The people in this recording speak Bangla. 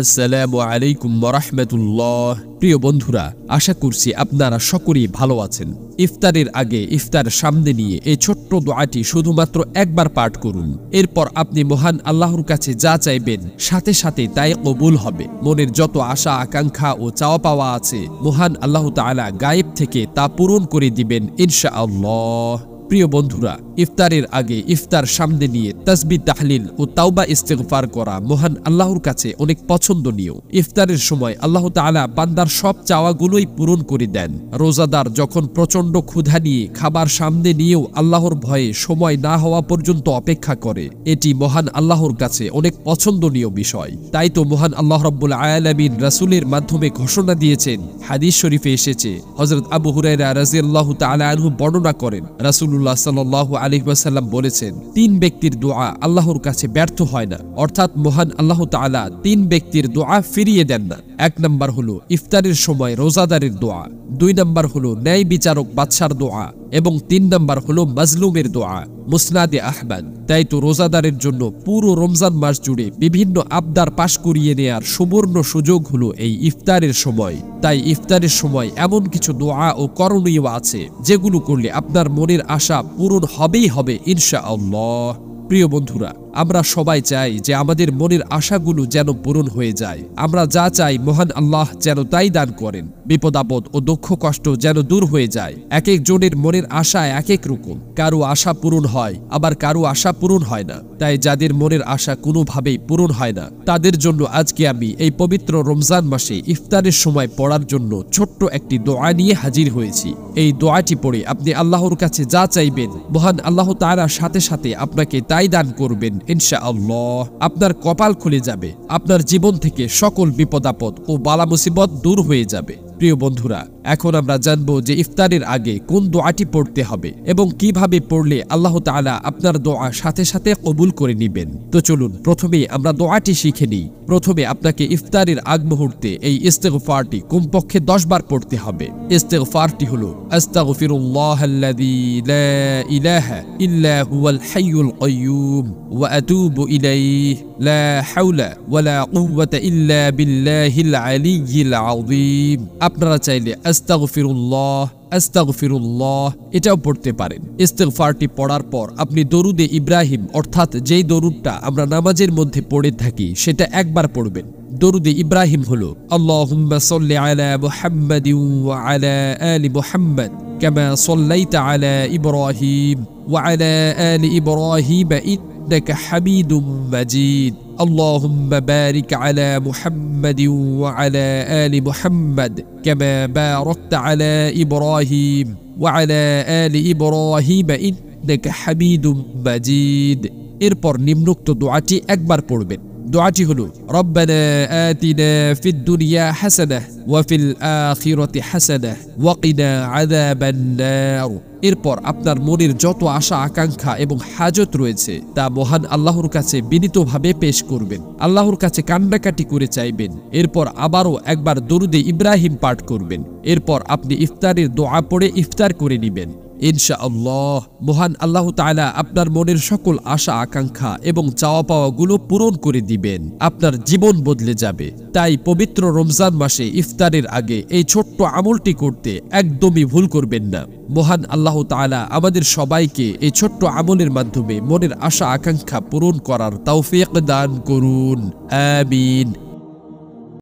আসসালামু আলাইকুম রহমতুল্লাহ প্রিয় বন্ধুরা আশা করছি আপনারা সকলেই ভালো আছেন ইফতারের আগে ইফতার সামনে নিয়ে এই ছোট্ট দোয়াটি শুধুমাত্র একবার পাঠ করুন এরপর আপনি মহান আল্লাহর কাছে যা চাইবেন সাথে সাথে তাই কবুল হবে মনের যত আশা আকাঙ্ক্ষা ও চাওয়া পাওয়া আছে মহান আল্লাহ তালা গায়েব থেকে তা পূরণ করে দিবেন ইনশা আল্লাহ প্রিয় বন্ধুরা ইফতারের আগে ইফতার সামনে নিয়ে তসবি তাহলিল ও তাওবা ইস্তেগফার করা মহান আল্লাহর কাছে অনেক পছন্দনীয় ইফতারের সময় আল্লাহ তালা বান্দার সব চাওয়াগুলোই পূরণ করে দেন রোজাদার যখন প্রচণ্ড ক্ষুধা নিয়ে খাবার সামনে নিয়েও আল্লাহর ভয়ে সময় না হওয়া পর্যন্ত অপেক্ষা করে এটি মহান আল্লাহর কাছে অনেক পছন্দনীয় বিষয় তাই তো মহান আল্লাহ রব্বুল আয়ালামিন রাসুলের মাধ্যমে ঘোষণা দিয়েছেন হাদিস শরীফে এসেছে হজরত আবু হুরাই রাজি আল্লাহ তালা আনহু বর্ণনা করেন রাসুল রসুল্লাহ সাল্লাহ আলহিবাসাল্লাম বলেছেন তিন ব্যক্তির দোয়া আল্লাহর কাছে ব্যর্থ হয় না অর্থাৎ মহান আল্লাহ তালা তিন ব্যক্তির দোয়া ফিরিয়ে দেন না এক নম্বর হলো ইফতারের সময় রোজাদারের দোয়া দুই নম্বর হলো ন্যায় বিচারক বাদশার দোয়া এবং তিন নম্বর হল মাজলুমের দোয়া মুসনাদে আহমাদ তাই তো রোজাদারের জন্য পুরো রমজান মাস জুড়ে বিভিন্ন আবদার পাশ করিয়ে নেয়ার সুবর্ণ সুযোগ হলো এই ইফতারের সময় তাই ইফতারের সময় এমন কিছু দোয়া ও করণীয় আছে যেগুলো করলে আপনার মনের আশা পূরণ হবেই হবে ইনশা আল্লাহ প্রিয় বন্ধুরা আমরা সবাই চাই যে আমাদের মনের আশাগুলো যেন পূরণ হয়ে যায় আমরা যা চাই মহান আল্লাহ যেন তাই দান করেন বিপদ আপদ ও দুঃখ কষ্ট যেন দূর হয়ে যায় এক একজনের মনের আশা এক এক রকম কারো আশা পূরণ হয় আবার কারো আশা পূরণ হয় না তাই যাদের মনের আশা কোনোভাবেই পূরণ হয় না তাদের জন্য আজকে আমি এই পবিত্র রমজান মাসে ইফতারের সময় পড়ার জন্য ছোট্ট একটি দোয়া নিয়ে হাজির হয়েছি এই দোয়াটি পড়ে আপনি আল্লাহর কাছে যা চাইবেন মহান আল্লাহ তারা সাথে সাথে আপনাকে তাই দান করবেন ইনশা আল্লাহ আপনার কপাল খুলে যাবে আপনার জীবন থেকে সকল বিপদাপদ ও বালা মুসিবত দূর হয়ে যাবে প্রিয় বন্ধুরা এখন আমরা জানব যে ইফতারের আগে কোন দোয়াটি পড়তে হবে এবং কিভাবে পড়লে আল্লাহ তালা আপনার দোয়া সাথে সাথে কবুল করে নেবেন তো চলুন প্রথমে আমরা দোয়াটি শিখে নিই প্রথমে আপনাকে ইফতারের আগ মুহূর্তে এই ইস্তেগফারটি কমপক্ষে দশ বার পড়তে হবে ইস্তেগফারটি হল আস্তাগফিরুল্লাহ আল্লাযী লা ইলাহা ইল্লা হুয়াল হাইয়ুল কাইয়্যুম ওয়া লা আপনারা চাইলে আস্তাগফিরুল্লাহ আস্তাগফিরুল্লাহ এটাও পড়তে পারেন ইস্তেগফারটি পড়ার পর আপনি দরুদে ইব্রাহিম অর্থাৎ যেই দরুদটা আমরা নামাজের মধ্যে পড়ে থাকি সেটা একবার পড়বেন দরুদে ইব্রাহিম হল আল্লাহুম্মা সাল্লি আলা মুহাম্মাদি ওয়া আলা আলি মুহাম্মাদ কামা সাল্লাইতা আলা ইব্রাহিম ওয়া আলা আলি ইব্রাহিম ইন্নাকা হামিদুম মাজিদ اللهم بارك على محمد وعلى ال محمد كما باركت على ابراهيم وعلى ال ابراهيم انك حميد مجيد ارقر نمنكت دعتي اكبر قرب دعتي هلو ربنا اتنا في الدنيا حسنه وفي الاخره حسنه وقنا عذاب النار এরপর আপনার মনের যত আশা আকাঙ্ক্ষা এবং হাজত রয়েছে তা মহান আল্লাহর কাছে বিনীতভাবে পেশ করবেন আল্লাহর কাছে কান্নাকাটি করে চাইবেন এরপর আবারও একবার দরুদে ইব্রাহিম পাঠ করবেন এরপর আপনি ইফতারের দোয়া পড়ে ইফতার করে নেবেন ইনশা আল্লাহ মহান আল্লাহ তালা আপনার মনের সকল আশা আকাঙ্ক্ষা এবং চাওয়া পাওয়াগুলো পূরণ করে দিবেন আপনার জীবন বদলে যাবে তাই পবিত্র রমজান মাসে ইফতারের আগে এই ছোট্ট আমলটি করতে একদমই ভুল করবেন না মহান আল্লাহ তালা আমাদের সবাইকে এই ছোট্ট আমলের মাধ্যমে মনের আশা আকাঙ্ক্ষা পূরণ করার তাওফিক দান করুন আমিন